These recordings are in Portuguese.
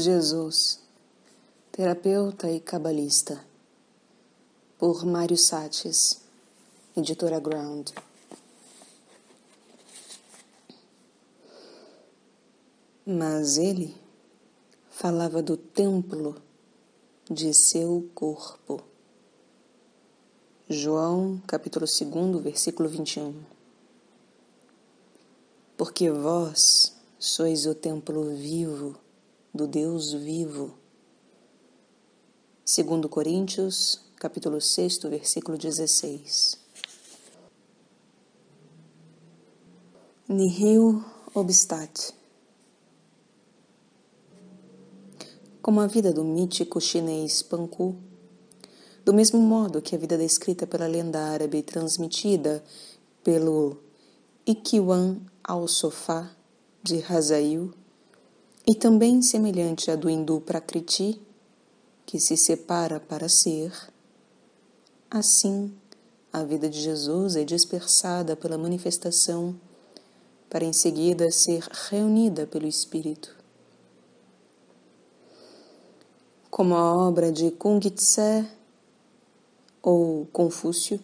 Jesus, terapeuta e cabalista, por Mário Sates, editora Ground. Mas ele falava do templo de seu corpo. João, capítulo 2, versículo 21. Porque vós sois o templo vivo do Deus vivo. Segundo Coríntios, capítulo 6, versículo 16. Nihil obstat. Como a vida do mítico chinês Panku, do mesmo modo que a vida descrita pela lenda árabe e transmitida pelo Ikiwan ao Sofá de Razail, e também semelhante à do hindu Prakriti, que se separa para ser, assim a vida de Jesus é dispersada pela manifestação para em seguida ser reunida pelo Espírito. Como a obra de Kung Tse ou Confúcio,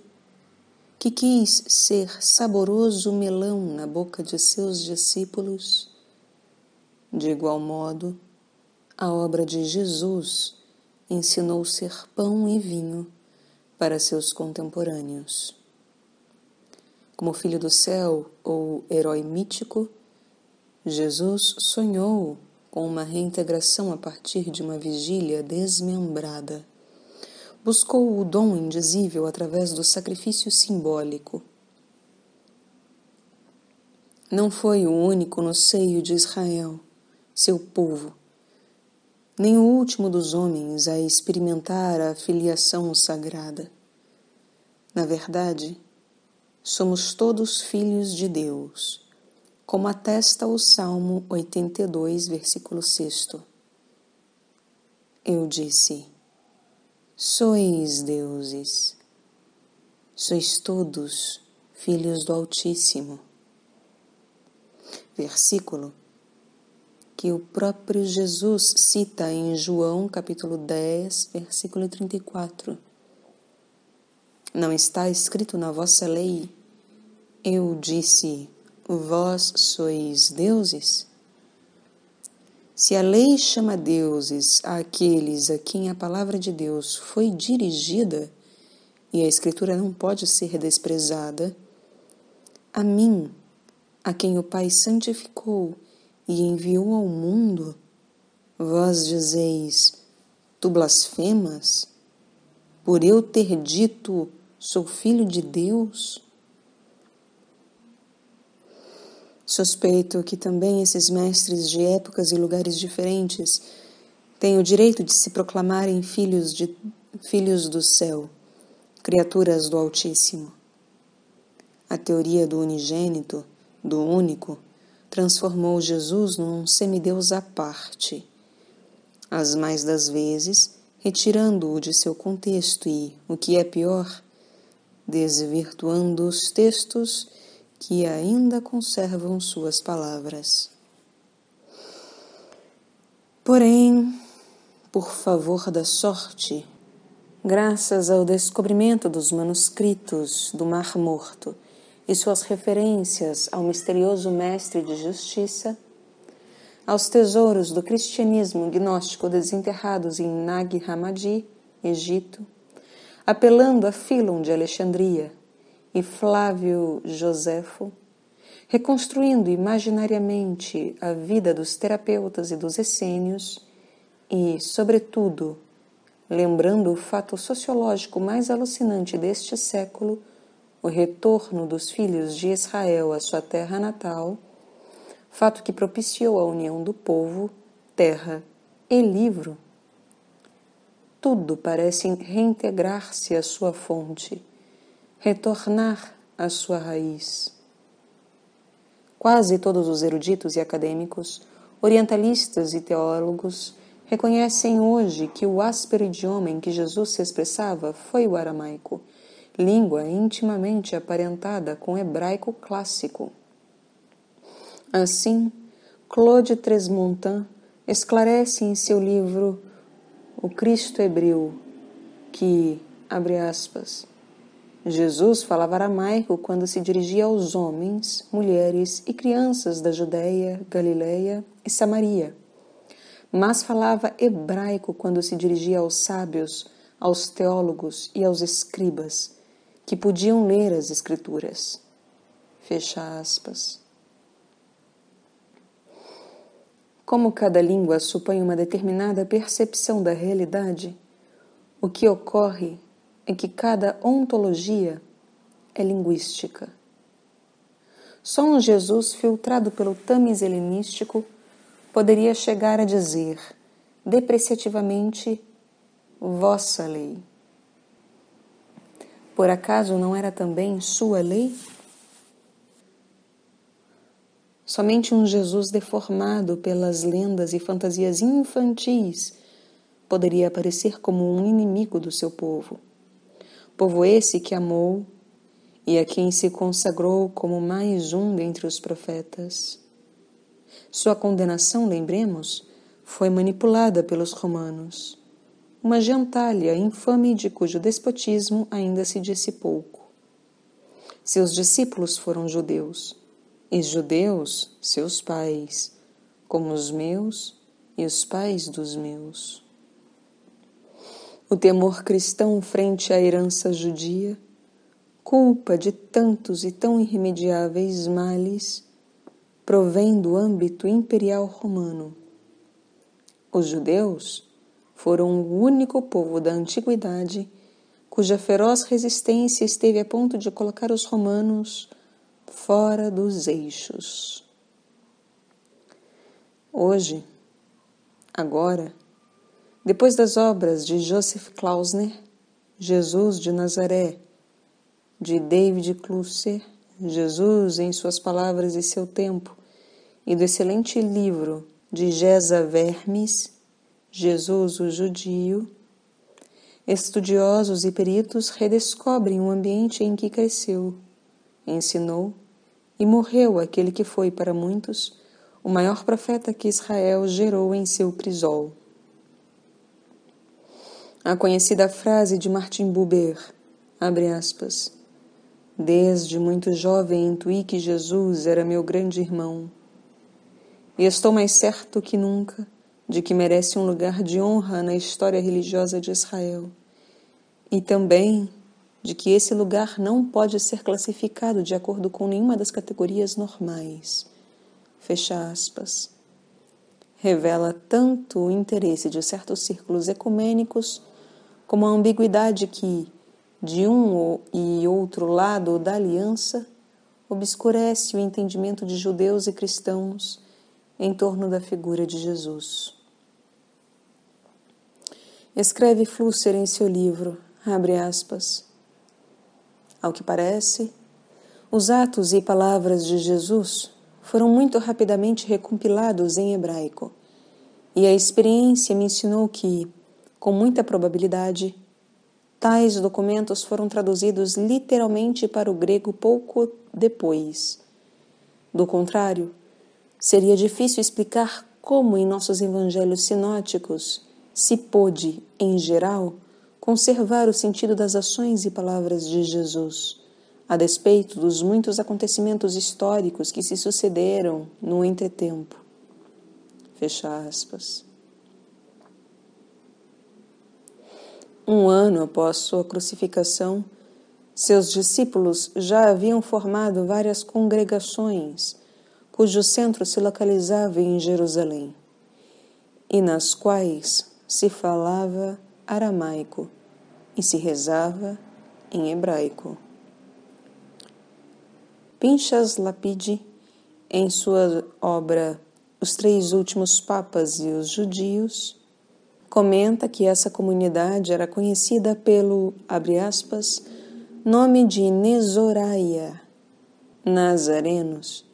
que quis ser saboroso melão na boca de seus discípulos de igual modo, a obra de Jesus ensinou ser pão e vinho para seus contemporâneos. Como filho do céu ou herói mítico, Jesus sonhou com uma reintegração a partir de uma vigília desmembrada. Buscou o dom indizível através do sacrifício simbólico. Não foi o único no seio de Israel seu povo. Nem o último dos homens a experimentar a filiação sagrada. Na verdade, somos todos filhos de Deus, como atesta o Salmo 82, versículo 6. Eu disse: Sois deuses, sois todos filhos do Altíssimo. Versículo que o próprio Jesus cita em João capítulo 10, versículo 34. Não está escrito na vossa lei: Eu disse, vós sois deuses? Se a lei chama deuses aqueles a quem a palavra de Deus foi dirigida, e a Escritura não pode ser desprezada, a mim, a quem o Pai santificou e enviou ao mundo, vós dizeis: Tu blasfemas? Por eu ter dito: Sou filho de Deus? Suspeito que também esses mestres de épocas e lugares diferentes têm o direito de se proclamarem filhos, de, filhos do céu, criaturas do Altíssimo. A teoria do unigênito, do único, transformou Jesus num semideus à parte, as mais das vezes retirando-o de seu contexto e, o que é pior, desvirtuando os textos que ainda conservam suas palavras. Porém, por favor da sorte, graças ao descobrimento dos manuscritos do Mar Morto e suas referências ao misterioso mestre de justiça, aos tesouros do cristianismo gnóstico desenterrados em Nag Hammadi, Egito, apelando a Filon de Alexandria e Flávio Josefo, reconstruindo imaginariamente a vida dos terapeutas e dos essênios e, sobretudo, lembrando o fato sociológico mais alucinante deste século o retorno dos filhos de Israel à sua terra natal, fato que propiciou a união do povo, terra e livro. Tudo parece reintegrar-se à sua fonte, retornar à sua raiz. Quase todos os eruditos e acadêmicos, orientalistas e teólogos reconhecem hoje que o áspero idioma em que Jesus se expressava foi o aramaico língua intimamente aparentada com o hebraico clássico. Assim, Claude Tresmontan esclarece em seu livro O Cristo Hebreu que, abre aspas, Jesus falava aramaico quando se dirigia aos homens, mulheres e crianças da Judéia, Galiléia e Samaria, mas falava hebraico quando se dirigia aos sábios, aos teólogos e aos escribas, que podiam ler as Escrituras. Fecha aspas. Como cada língua supõe uma determinada percepção da realidade, o que ocorre é que cada ontologia é linguística. Só um Jesus filtrado pelo tamis helenístico poderia chegar a dizer, depreciativamente, vossa lei. Por acaso não era também sua lei? Somente um Jesus deformado pelas lendas e fantasias infantis poderia aparecer como um inimigo do seu povo. Povo esse que amou e a quem se consagrou como mais um dentre os profetas. Sua condenação, lembremos, foi manipulada pelos romanos uma gentalha infame de cujo despotismo ainda se disse pouco. Seus discípulos foram judeus, e judeus seus pais, como os meus e os pais dos meus. O temor cristão frente à herança judia, culpa de tantos e tão irremediáveis males, provém do âmbito imperial romano. Os judeus foram o único povo da antiguidade cuja feroz resistência esteve a ponto de colocar os romanos fora dos eixos. Hoje, agora, depois das obras de Joseph Klausner, Jesus de Nazaré, de David Clusser, Jesus em Suas Palavras e Seu Tempo, e do excelente livro de Gesa Vermes, Jesus o Judio, estudiosos e peritos redescobrem o ambiente em que cresceu, ensinou e morreu aquele que foi, para muitos, o maior profeta que Israel gerou em seu crisol. A conhecida frase de Martin Buber, abre aspas, Desde muito jovem intuí que Jesus era meu grande irmão. E estou mais certo que nunca de que merece um lugar de honra na história religiosa de Israel, e também de que esse lugar não pode ser classificado de acordo com nenhuma das categorias normais. Fecha aspas. Revela tanto o interesse de certos círculos ecumênicos como a ambiguidade que, de um e outro lado da aliança, obscurece o entendimento de judeus e cristãos em torno da figura de Jesus. Escreve Flusser em seu livro, abre aspas. Ao que parece, os atos e palavras de Jesus foram muito rapidamente recompilados em hebraico, e a experiência me ensinou que, com muita probabilidade, tais documentos foram traduzidos literalmente para o grego pouco depois. Do contrário, seria difícil explicar como em nossos evangelhos sinóticos se pôde, em geral, conservar o sentido das ações e palavras de Jesus, a despeito dos muitos acontecimentos históricos que se sucederam no entretempo. Fecha aspas. Um ano após sua crucificação, seus discípulos já haviam formado várias congregações, cujo centro se localizava em Jerusalém, e nas quais se falava aramaico e se rezava em hebraico. Pinchas Lapide, em sua obra Os Três Últimos Papas e os Judios, comenta que essa comunidade era conhecida pelo, abre aspas, nome de Nezoraia, nazarenos,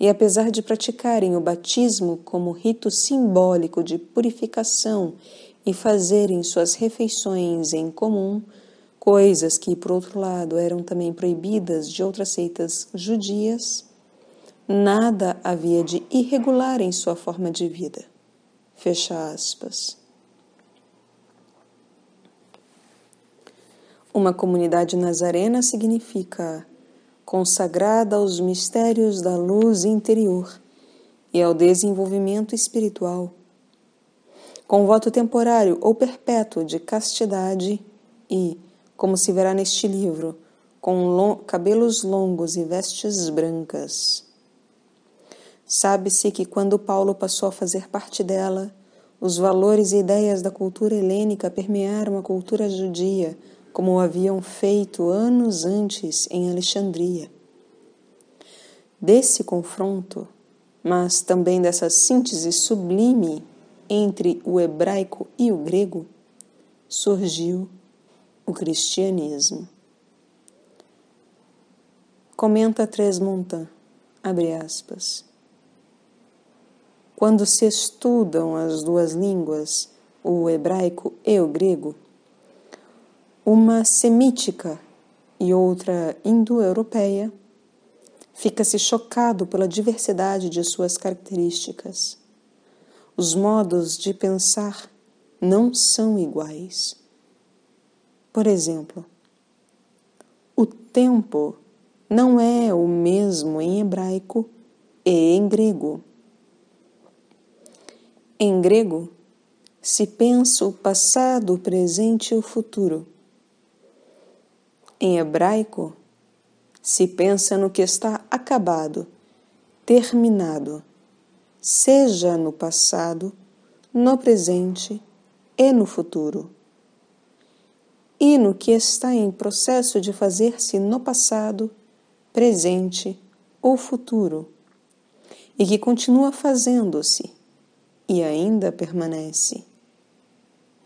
e apesar de praticarem o batismo como rito simbólico de purificação e fazerem suas refeições em comum, coisas que, por outro lado, eram também proibidas de outras seitas judias, nada havia de irregular em sua forma de vida. Fecha aspas. Uma comunidade nazarena significa consagrada aos mistérios da luz interior e ao desenvolvimento espiritual, com voto temporário ou perpétuo de castidade e, como se verá neste livro, com long, cabelos longos e vestes brancas. Sabe-se que quando Paulo passou a fazer parte dela, os valores e ideias da cultura helênica permearam a cultura judia, como haviam feito anos antes em Alexandria. Desse confronto, mas também dessa síntese sublime entre o hebraico e o grego, surgiu o cristianismo. Comenta Tresmontan, abre aspas. Quando se estudam as duas línguas, o hebraico e o grego, uma semítica e outra indo-europeia, fica-se chocado pela diversidade de suas características. Os modos de pensar não são iguais. Por exemplo, o tempo não é o mesmo em hebraico e em grego. Em grego, se pensa o passado, o presente e o futuro. Em hebraico, se pensa no que está acabado, terminado, seja no passado, no presente e no futuro. E no que está em processo de fazer-se no passado, presente ou futuro, e que continua fazendo-se e ainda permanece.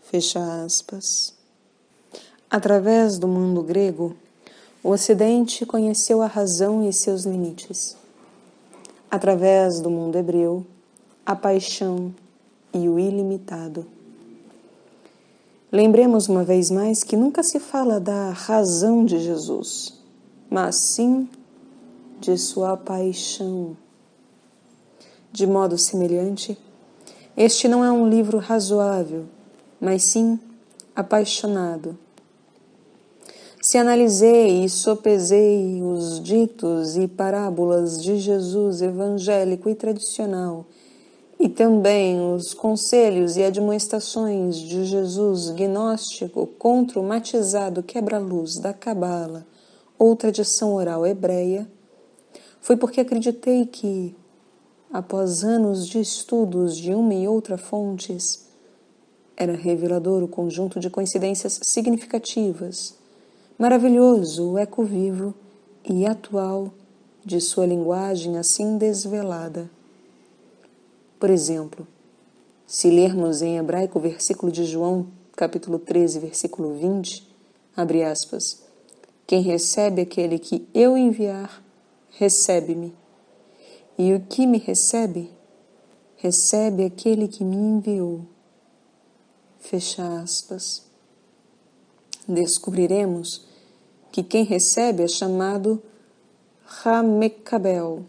Fecha aspas. Através do mundo grego, o Ocidente conheceu a razão e seus limites. Através do mundo hebreu, a paixão e o ilimitado. Lembremos uma vez mais que nunca se fala da razão de Jesus, mas sim de sua paixão. De modo semelhante, este não é um livro razoável, mas sim apaixonado se analisei e sopesei os ditos e parábolas de Jesus evangélico e tradicional, e também os conselhos e admoestações de Jesus gnóstico contra o matizado quebra-luz da Cabala ou tradição oral hebreia, foi porque acreditei que, após anos de estudos de uma e outra fontes, era revelador o conjunto de coincidências significativas maravilhoso o eco vivo e atual de sua linguagem assim desvelada. Por exemplo, se lermos em hebraico o versículo de João, capítulo 13, versículo 20, abre aspas, quem recebe aquele que eu enviar, recebe-me. E o que me recebe, recebe aquele que me enviou. Fecha aspas. Descobriremos que quem recebe é chamado Ramecabel.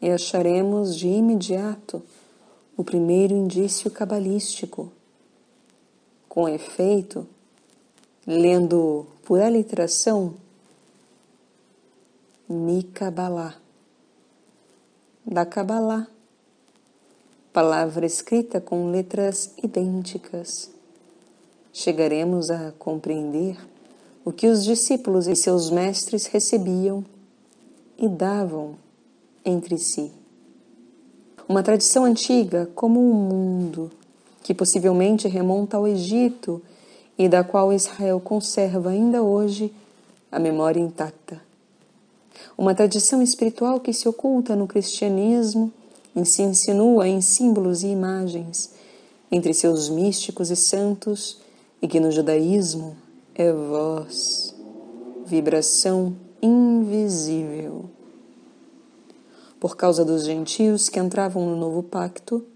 E acharemos de imediato o primeiro indício cabalístico. Com efeito, lendo por aliteração, Micabalá, da Cabalá, palavra escrita com letras idênticas. Chegaremos a compreender o que os discípulos e seus mestres recebiam e davam entre si. Uma tradição antiga como o um mundo, que possivelmente remonta ao Egito e da qual Israel conserva ainda hoje a memória intacta. Uma tradição espiritual que se oculta no cristianismo e se insinua em símbolos e imagens entre seus místicos e santos e que no judaísmo é voz, vibração invisível. Por causa dos gentios que entravam no novo pacto,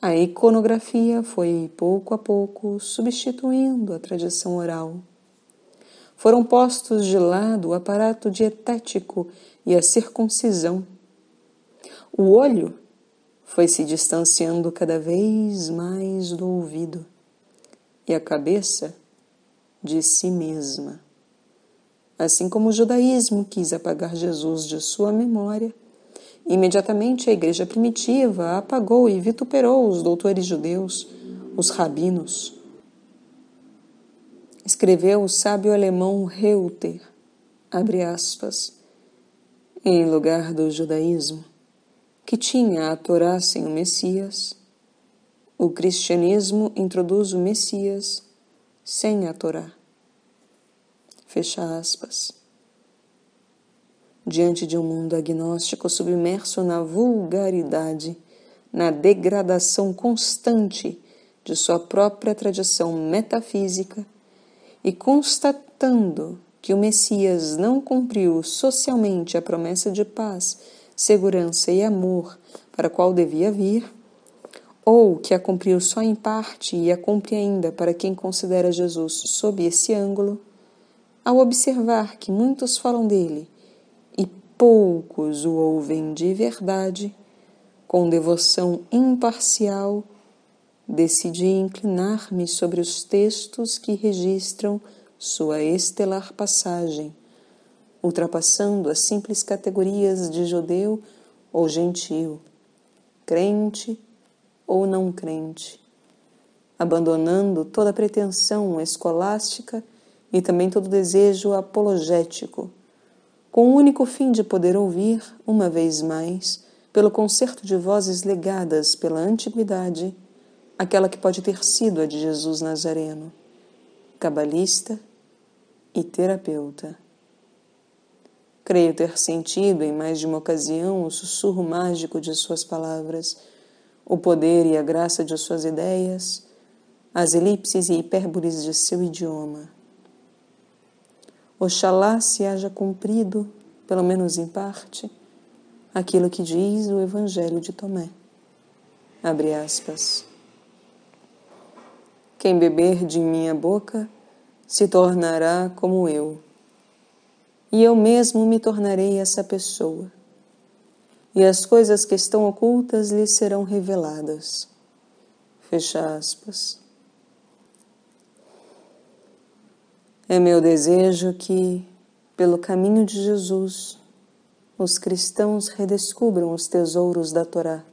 a iconografia foi pouco a pouco substituindo a tradição oral. Foram postos de lado o aparato dietético e a circuncisão. O olho foi se distanciando cada vez mais do ouvido e a cabeça de si mesma. Assim como o judaísmo quis apagar Jesus de sua memória, imediatamente a igreja primitiva apagou e vituperou os doutores judeus, os rabinos. Escreveu o sábio alemão Reuter, abre aspas, em lugar do judaísmo, que tinha a Torá sem o Messias, o cristianismo introduz o Messias sem a Torá. Fecha aspas. Diante de um mundo agnóstico submerso na vulgaridade, na degradação constante de sua própria tradição metafísica e constatando que o Messias não cumpriu socialmente a promessa de paz, segurança e amor para a qual devia vir, ou que a cumpriu só em parte e a cumpre ainda para quem considera Jesus sob esse ângulo, ao observar que muitos falam dele e poucos o ouvem de verdade, com devoção imparcial, decidi inclinar-me sobre os textos que registram sua estelar passagem, ultrapassando as simples categorias de judeu ou gentio, crente ou não crente, abandonando toda pretensão escolástica e também todo desejo apologético, com o único fim de poder ouvir, uma vez mais, pelo concerto de vozes legadas pela antiguidade, aquela que pode ter sido a de Jesus Nazareno, cabalista e terapeuta. Creio ter sentido em mais de uma ocasião o sussurro mágico de suas palavras o poder e a graça de suas ideias, as elipses e hipérboles de seu idioma. Oxalá se haja cumprido, pelo menos em parte, aquilo que diz o Evangelho de Tomé. Abre aspas. Quem beber de minha boca se tornará como eu, e eu mesmo me tornarei essa pessoa e as coisas que estão ocultas lhe serão reveladas. Fecha aspas. É meu desejo que, pelo caminho de Jesus, os cristãos redescubram os tesouros da Torá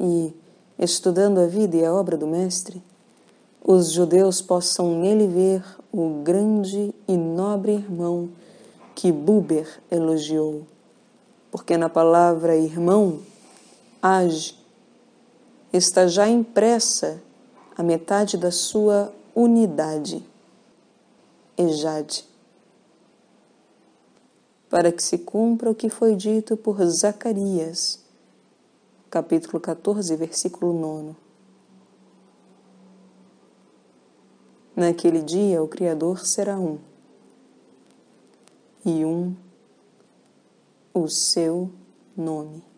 e, estudando a vida e a obra do Mestre, os judeus possam nele ver o grande e nobre irmão que Buber elogiou porque na palavra irmão age, está já impressa a metade da sua unidade, Ejade, para que se cumpra o que foi dito por Zacarias, capítulo 14, versículo 9. Naquele dia o Criador será um, e um o seu nome.